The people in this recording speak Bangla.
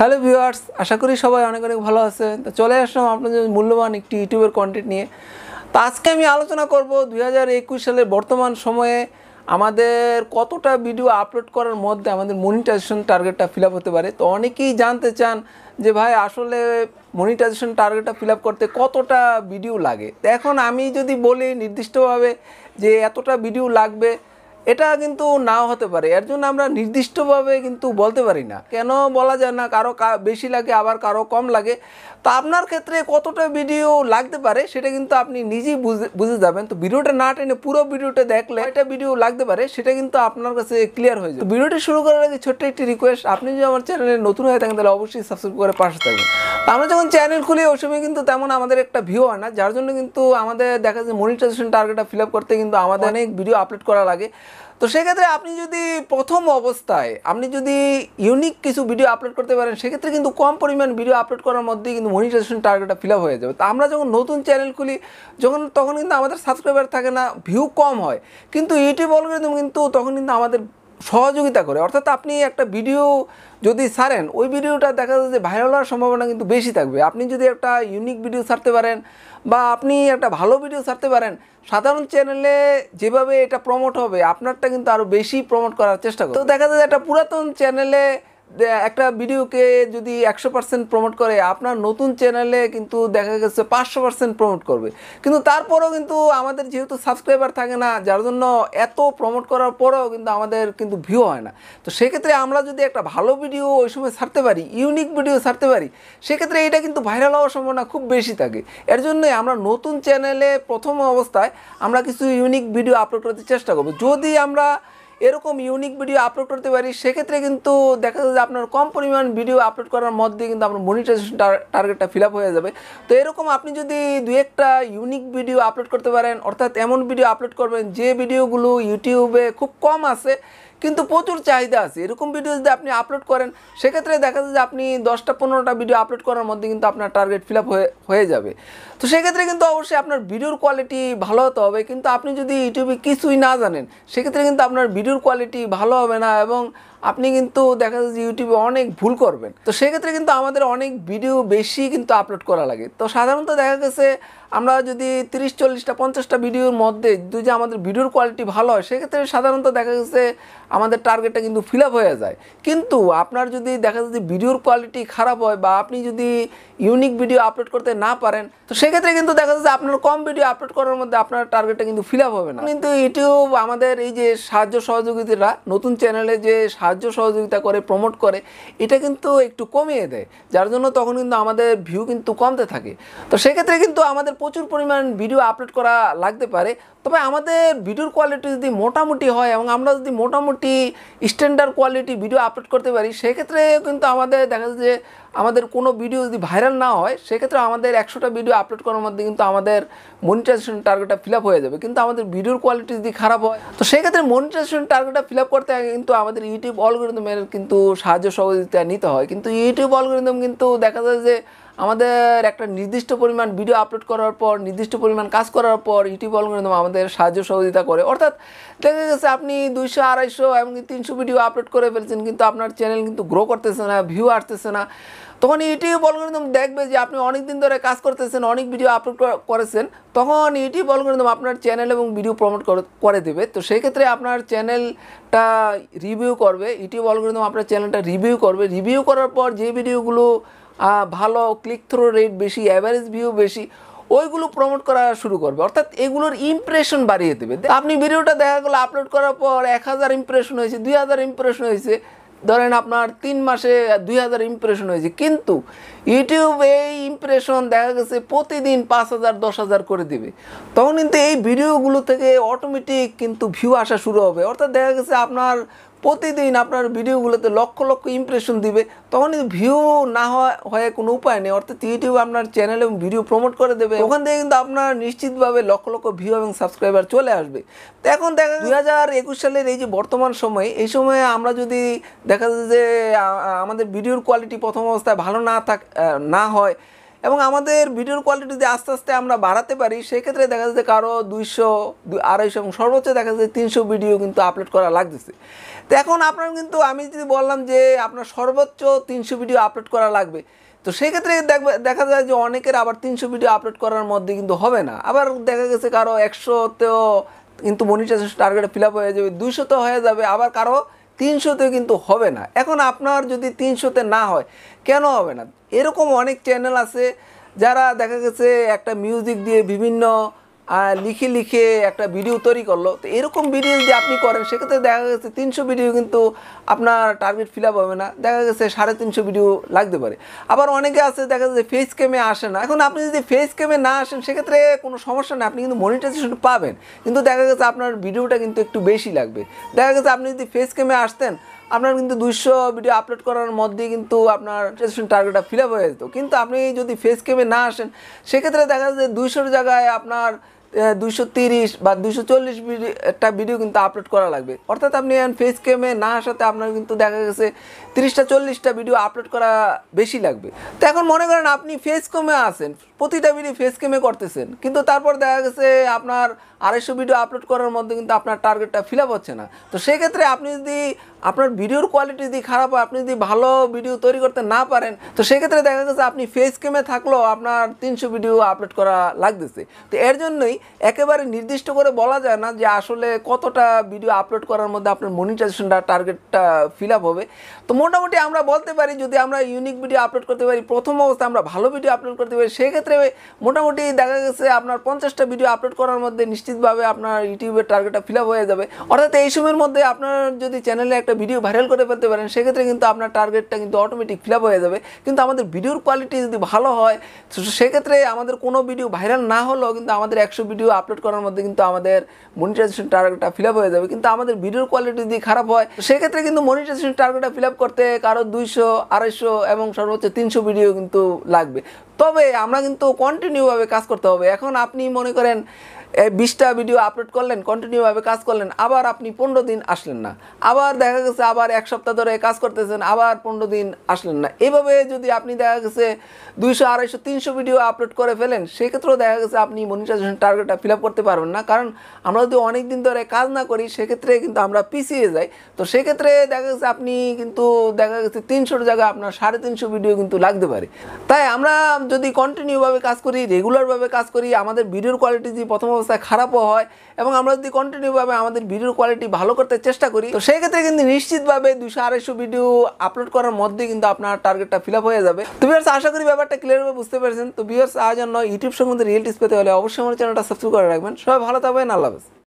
হ্যালো ভিউয়ার্স আশা করি সবাই অনেক অনেক ভালো আছে তো চলে আসলাম আপনাদের মূল্যবান একটি ইউটিউবের কন্টেন্ট নিয়ে তো আজকে আমি আলোচনা করব দু হাজার একুশ সালের বর্তমান সময়ে আমাদের কতটা ভিডিও আপলোড করার মধ্যে আমাদের মনিটাইজেশন টার্গেটটা ফিল হতে পারে তো অনেকেই জানতে চান যে ভাই আসলে মনিটাইজেশন টার্গেটটা ফিল করতে কতটা ভিডিও লাগে এখন আমি যদি বলি নির্দিষ্টভাবে যে এতটা ভিডিও লাগবে এটা কিন্তু নাও হতে পারে এর জন্য আমরা নির্দিষ্টভাবে কিন্তু বলতে পারি না কেন বলা যায় না কারো বেশি লাগে আবার কারো কম লাগে তা আপনার ক্ষেত্রে কতটা ভিডিও লাগতে পারে সেটা কিন্তু আপনি নিজেই বুঝে যাবেন তো ভিডিওটা না টেনে পুরো ভিডিওটা দেখলে একটা ভিডিও লাগতে পারে সেটা কিন্তু আপনার কাছে ক্লিয়ার হয়ে যাবে ভিডিওটি শুরু করার আগে ছোট্ট একটি রিকোয়েস্ট আপনি যদি আমার চ্যানেলে নতুন হয়ে থাকেন তাহলে অবশ্যই সাবস্ক্রাইব করে পাশে থাকবেন আমরা যখন চ্যানেল খুলি ওই সময় কিন্তু তেমন আমাদের একটা ভিউ হয় না যার জন্য কিন্তু আমাদের দেখা যায় মনিটাইজেশন টার্গেটটা ফিল আপ করতে কিন্তু আমাদের অনেক ভিডিও আপলোড করা লাগে তো সেক্ষেত্রে আপনি যদি প্রথম অবস্থায় আপনি যদি ইউনিক কিছু ভিডিও আপলোড করতে পারেন সেক্ষেত্রে কিন্তু কম পরিমাণ ভিডিও আপলোড করার মধ্যেই কিন্তু মনিটাইজেশন টার্গেটটা ফিল আপ হয়ে যাবে তো আমরা যখন নতুন চ্যানেল খুলি যখন তখন কিন্তু আমাদের সাবস্ক্রাইবার থাকে না ভিউ কম হয় কিন্তু ইউটিউব অলগ্রেদম কিন্তু তখন কিন্তু আমাদের সহযোগিতা করে অর্থাৎ আপনি একটা ভিডিও যদি সারেন ওই ভিডিওটা দেখা যায় যে ভাইরাল হওয়ার সম্ভাবনা কিন্তু বেশি থাকবে আপনি যদি একটা ইউনিক ভিডিও সারতে পারেন বা আপনি একটা ভালো ভিডিও সারতে পারেন সাধারণ চ্যানেলে যেভাবে এটা প্রমোট হবে আপনারটা কিন্তু আরও বেশি প্রমোট করার চেষ্টা করে তো দেখা যায় একটা পুরাতন চ্যানেলে একটা ভিডিওকে যদি একশো পার্সেন্ট প্রমোট করে আপনার নতুন চ্যানেলে কিন্তু দেখা গেছে পাঁচশো পার্সেন্ট প্রমোট করবে কিন্তু তারপরেও কিন্তু আমাদের যেহেতু সাবস্ক্রাইবার থাকে না যার জন্য এত প্রমোট করার পরেও কিন্তু আমাদের কিন্তু ভিউ হয় না তো সেক্ষেত্রে আমরা যদি একটা ভালো ভিডিও ওই সময় ছাড়তে পারি ইউনিক ভিডিও ছাড়তে পারি সেক্ষেত্রে এটা কিন্তু ভাইরাল হওয়ার সম্ভাবনা খুব বেশি থাকে এর জন্যই আমরা নতুন চ্যানেলে প্রথম অবস্থায় আমরা কিছু ইউনিক ভিডিও আপলোড করতে চেষ্টা করব যদি আমরা এরকম ইউনিক ভিডিও আপলোড করতে পারি সেক্ষেত্রে কিন্তু দেখা যাবে যে আপনার কম পরিমাণ ভিডিও আপলোড করার মধ্যে কিন্তু আপনার মনিটাইজেশন টার্গেটটা ফিল আপ হয়ে যাবে তো এরকম আপনি যদি দু একটা ইউনিক ভিডিও আপলোড করতে পারেন অর্থাৎ এমন ভিডিও আপলোড করবেন যে ভিডিওগুলো ইউটিউবে খুব কম আছে কিন্তু প্রচুর চাহিদা আছে এরকম ভিডিও যদি আপনি আপলোড করেন সেক্ষেত্রে দেখা যায় যে আপনি দশটা পনেরোটা ভিডিও আপলোড করার মধ্যে কিন্তু আপনার টার্গেট ফিল হয়ে হয়ে যাবে তো সেক্ষেত্রে কিন্তু অবশ্যই আপনার ভিডিওর কোয়ালিটি ভালো হতে হবে কিন্তু আপনি যদি ইউটিউবে কিছুই না জানেন সেক্ষেত্রে কিন্তু আপনার ভিডিওর কোয়ালিটি ভালো হবে না এবং আপনি কিন্তু দেখা যাচ্ছে ইউটিউবে অনেক ভুল করবেন তো সেক্ষেত্রে কিন্তু আমাদের অনেক ভিডিও বেশি কিন্তু আপলোড করা লাগে তো সাধারণত দেখা গেছে আমরা যদি তিরিশ চল্লিশটা পঞ্চাশটা ভিডিওর মধ্যে যদি আমাদের ভিডিওর কোয়ালিটি ভালো হয় সেক্ষেত্রে সাধারণত দেখা গেছে আমাদের টার্গেটটা কিন্তু ফিল আপ হয়ে যায় কিন্তু আপনার যদি দেখা যাচ্ছে ভিডিওর কোয়ালিটি খারাপ হয় বা আপনি যদি ইউনিক ভিডিও আপলোড করতে না পারেন তো সেক্ষেত্রে কিন্তু দেখা যাচ্ছে আপনার কম ভিডিও আপলোড করার মধ্যে আপনার টার্গেটটা কিন্তু ফিল আপ হবে না কিন্তু ইউটিউব আমাদের এই যে সাহায্য সহযোগিতারা নতুন চ্যানেলে যে সাহায্য সহযোগিতা করে প্রমোট করে এটা কিন্তু একটু কমিয়ে দেয় যার জন্য তখন কিন্তু আমাদের ভিউ কিন্তু কমতে থাকে তো সেক্ষেত্রে কিন্তু আমাদের প্রচুর পরিমাণ ভিডিও আপলোড করা লাগতে পারে তবে আমাদের ভিডিওর কোয়ালিটি যদি মোটামুটি হয় এবং আমরা যদি মোটামুটি স্ট্যান্ডার্ড কোয়ালিটি ভিডিও আপলোড করতে পারি সেক্ষেত্রে কিন্তু আমাদের দেখা যাচ্ছে যে আমাদের কোনো ভিডিও যদি ভাইরাল না হয় সেক্ষেত্রে আমাদের একশোটা ভিডিও আপলোড করার মধ্যে কিন্তু আমাদের মনিটাইজেশন টার্গেটটা ফিল হয়ে যাবে কিন্তু আমাদের ভিডিওর কোয়ালিটি যদি খারাপ হয় তো সেক্ষেত্রে মনিটাইজেশন টার্গেটটা ফিল করতে কিন্তু আমাদের ইউটিউব অলগোরিদমের কিন্তু সাহায্য সহযোগিতা নিতে হয় কিন্তু ইউটিউব অলগোরিদম কিন্তু দেখা যায় যে আমাদের একটা নির্দিষ্ট পরিমাণ ভিডিও আপলোড করার পর নির্দিষ্ট পরিমাণ কাজ করার পর ইউটিউব অ্যালগোরিদম আমাদের সাহায্য সহযোগিতা করে অর্থাৎ দেখা গেছে আপনি দুইশো আড়াইশো এমনকি তিনশো ভিডিও আপলোড করে ফেলছেন কিন্তু আপনার চ্যানেল কিন্তু গ্রো করতেছে না ভিউ আসতেছে না তখন ইউটিউব অ্যালগোরিদম দেখবে যে আপনি অনেক দিন ধরে কাজ করতেছেন অনেক ভিডিও আপলোড করেছেন তখন ইউটিউব অ্যালগোরিদম আপনার চ্যানেল এবং ভিডিও প্রমোট করে দেবে তো সেই ক্ষেত্রে আপনার চ্যানেলটা রিভিউ করবে ইউটিউব অ্যালগোরিদম আপনার চ্যানেলটা রিভিউ করবে রিভিউ করার পর যে ভিডিওগুলো ভালো ক্লিক থ্রো রেট বেশি অ্যাভারেজ ভিউ বেশি ওইগুলো প্রমোট করা শুরু করবে অর্থাৎ এগুলোর ইমপ্রেশন বাড়িয়ে দেবে আপনি ভিডিওটা দেখা গেলো আপলোড করার পর এক হাজার ইমপ্রেশন হয়েছে দুই হাজার ইমপ্রেশন হয়েছে ধরেন আপনার তিন মাসে দুই হাজার ইমপ্রেশন হয়েছে কিন্তু ইউটিউব এই ইমপ্রেশন দেখা গেছে প্রতিদিন পাঁচ হাজার দশ হাজার করে দিবে তখন কিন্তু এই ভিডিওগুলো থেকে অটোমেটিক কিন্তু ভিউ আসা শুরু হবে অর্থাৎ দেখা গেছে আপনার প্রতিদিন আপনার ভিডিওগুলোতে লক্ষ লক্ষ ইমপ্রেশন দিবে তখন ভিউ না হয়ে কোনো উপায় নেই অর্থাৎ ইউটিউব আপনার চ্যানেল এবং ভিডিও প্রমোট করে দেবে ওখান থেকে কিন্তু আপনার নিশ্চিতভাবে লক্ষ লক্ষ ভিউ এবং সাবস্ক্রাইবার চলে আসবে তো এখন দেখা দুই হাজার একুশ সালের এই যে বর্তমান সময়ে এই সময়ে আমরা যদি দেখা যায় যে আমাদের ভিডিওর কোয়ালিটি প্রথম অবস্থায় ভালো না থাক না হয় এবং আমাদের ভিডিওর কোয়ালিটি যদি আস্তে আস্তে আমরা বাড়াতে পারি সেক্ষেত্রে দেখা যাচ্ছে কারো দুইশো আড়াইশো এবং সর্বোচ্চ দেখা যাচ্ছে তিনশো ভিডিও কিন্তু আপলোড করা লাগতেছে তো এখন আপনার কিন্তু আমি যদি বললাম যে আপনার সর্বোচ্চ তিনশো ভিডিও আপলোড করা লাগবে তো সেক্ষেত্রে দেখবে দেখা যায় যে অনেকের আবার তিনশো ভিডিও আপলোড করার মধ্যে কিন্তু হবে না আবার দেখা গেছে কারো একশোতেও কিন্তু মনিটাইজেশন টার্গেট ফিল আপ হয়ে যাবে দুইশো তো হয়ে যাবে আবার কারো তিনশোতে কিন্তু হবে না এখন আপনার যদি তিনশোতে না হয় কেন হবে না এরকম অনেক চ্যানেল আছে যারা দেখা গেছে একটা মিউজিক দিয়ে বিভিন্ন লিখে লিখে একটা ভিডিও তৈরি করলো তো এরকম ভিডিও যদি আপনি করেন সেক্ষেত্রে দেখা গেছে তিনশো ভিডিও কিন্তু আপনার টার্গেট ফিল আপ হবে না দেখা গেছে সাড়ে তিনশো ভিডিও লাগতে পারে আবার অনেকে আছে দেখা যাচ্ছে ফেস ক্যামে আসে না এখন আপনি যদি ফেস ক্যামে না আসেন সেক্ষেত্রে কোনো সমস্যা নেই আপনি কিন্তু মনিটাইজেশন পাবেন কিন্তু দেখা গেছে আপনার ভিডিওটা কিন্তু একটু বেশি লাগবে দেখা গেছে আপনি যদি ফেস ক্যামে আসতেন আপনার কিন্তু দুইশো ভিডিও আপলোড করার মধ্যে কিন্তু আপনার টার্গেটটা ফিল আপ হয়ে যেত কিন্তু আপনি যদি ফেস ক্যামে না আসেন সেক্ষেত্রে দেখা যাচ্ছে দুইশোর জায়গায় আপনার হ্যাঁ, দুশো তিরিশ বা দুশো চল্লিশ একটা ভিডিও কিন্তু আপলোড করা লাগবে অর্থাৎ আপনি ফেস ক্যামে না আসাতে আপনার কিন্তু দেখা গেছে তিরিশটা চল্লিশটা ভিডিও আপলোড করা বেশি লাগবে তো এখন মনে করেন আপনি ফেস ক্যামে আসেন প্রতিটা ভিডিও ফেস ক্যামে করতেছেন কিন্তু তারপর দেখা গেছে আপনার আড়াইশো ভিডিও আপলোড করার মধ্যে কিন্তু আপনার টার্গেটটা ফিল আপ হচ্ছে না তো সেক্ষেত্রে আপনি যদি আপনার ভিডিওর কোয়ালিটি যদি খারাপ হয় আপনি যদি ভালো ভিডিও তৈরি করতে না পারেন তো সেক্ষেত্রে দেখা গেছে আপনি ফেস ক্যামে থাকলেও আপনার তিনশো ভিডিও আপলোড করা লাগতেছে তো এর জন্যই একেবারে নির্দিষ্ট করে বলা যায় না যে আসলে কতটা ভিডিও আপলোড করার মধ্যে আপনার মনিটাইজেশনটা টার্গেটটা ফিল আপ হবে তো মোটামুটি আমরা বলতে পারি যদি আমরা ইউনিক ভিডিও আপলোড করতে পারি প্রথম অবস্থায় আমরা ভালো ভিডিও আপলোড করতে পারি সেক্ষেত্রে মোটামুটি দেখা গেছে আপনার পঞ্চাশটা ভিডিও আপলোড করার মধ্যে নিশ্চিতভাবে আপনার ইউটিউবের টার্গেটটা ফিল আপ হয়ে যাবে অর্থাৎ এই সময়ের মধ্যে আপনার যদি চ্যানেলে একটা ভিডিও ভাইরাল করে ফেলতে পারেন সেক্ষেত্রে কিন্তু আপনার টার্গেটটা কিন্তু অটোমেটিক ফিল আপ হয়ে যাবে কিন্তু আমাদের ভিডিওর কোয়ালিটি যদি ভালো হয় সেক্ষেত্রে আমাদের কোনো ভিডিও ভাইরাল না হলেও কিন্তু আমাদের একশো ভিডিও আপলোড করার মধ্যে কিন্তু আমাদের মনিটাইজেশন টার্গেটটা ফিল হয়ে যাবে কিন্তু আমাদের ভিডিওর কোয়ালিটি যদি খারাপ হয় সেক্ষেত্রে কিন্তু মনিটাইজেশন টার্গেটটা ফিল করতে কারো দুইশো আড়াইশো এবং সর্বোচ্চ তিনশো ভিডিও কিন্তু লাগবে তবে আমরা কিন্তু কন্টিনিউভাবে কাজ করতে হবে এখন আপনি মনে করেন বিশটা ভিডিও আপলোড করলেন কন্টিনিউভাবে কাজ করলেন আবার আপনি পনেরো দিন আসলেন না আবার দেখা গেছে আবার এক সপ্তাহ ধরে কাজ করতেছেন আবার পনেরো দিন আসলেন না এভাবে যদি আপনি দেখা গেছে দুইশো আড়াইশো তিনশো ভিডিও আপলোড করে ফেলেন সেক্ষেত্রেও দেখা গেছে আপনি মনিটাইজেশন টার্গেটটা ফিল আপ করতে পারবেন না কারণ আমরা যদি অনেক দিন ধরে কাজ না করি সেক্ষেত্রে কিন্তু আমরা পিছিয়ে যাই তো সেক্ষেত্রে দেখা গেছে আপনি কিন্তু দেখা গেছে তিনশোর জায়গায় আপনার সাড়ে তিনশো ভিডিও কিন্তু লাগতে পারে তাই আমরা যদি কন্টিনিউভাবে কাজ করি রেগুলারভাবে কাজ করি আমাদের ভিডিওর কোয়ালিটি যদি প্রথম অবস্থা খারাপও হয় এবং আমরা যদি কন্টিনিউভাবে আমাদের ভিডিওর কোয়ালিটি ভালো করতে চেষ্টা করি তো সেই ক্ষেত্রে কিন্তু নিশ্চিতভাবে দুশো আড়াইশো ভিডিও আপলোড করার মধ্যে কিন্তু আপনার টার্গেটটা ফিল হয়ে যাবে তো ভিউয়ার্স আশা করি ব্যাপারটা ক্লিয়ারভাবে বুঝতে পেরেছেন তো ভিউয়ার্স আজ জন্য ইউটিউব সম্বন্ধে রিয়েলিটিস পেতে হলে অবশ্যই আমার চ্যানেলটা সাবস্ক্রাইব করে রাখবেন সবাই ভালো থাকবেন আল্লাহ হাফেজ